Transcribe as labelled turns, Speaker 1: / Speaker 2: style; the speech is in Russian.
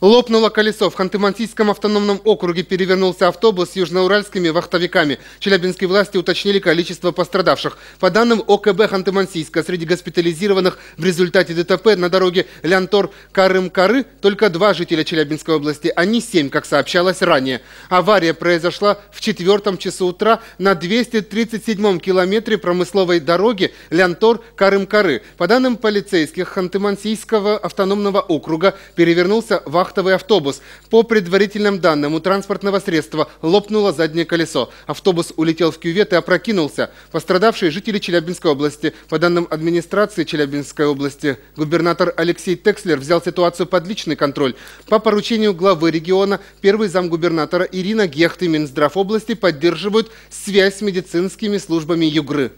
Speaker 1: Лопнуло колесо. В Ханты-Мансийском автономном округе перевернулся автобус с южноуральскими вахтовиками. Челябинские власти уточнили количество пострадавших. По данным ОКБ Ханты-Мансийска, среди госпитализированных в результате ДТП на дороге Лянтор-Карым-Кары только два жителя Челябинской области, а не семь, как сообщалось ранее. Авария произошла в четвертом часу утра на 237-м километре промысловой дороги Лянтор-Карым-Кары. По данным полицейских Ханты-Мансийского автономного округа, перевернулся вахтовик вахтовый автобус. По предварительным данным, у транспортного средства лопнуло заднее колесо. Автобус улетел в кювет и опрокинулся. Пострадавшие жители Челябинской области. По данным администрации Челябинской области, губернатор Алексей Текслер взял ситуацию под личный контроль. По поручению главы региона, первый замгубернатора Ирина Гехт и Минздрав области поддерживают связь с медицинскими службами Югры.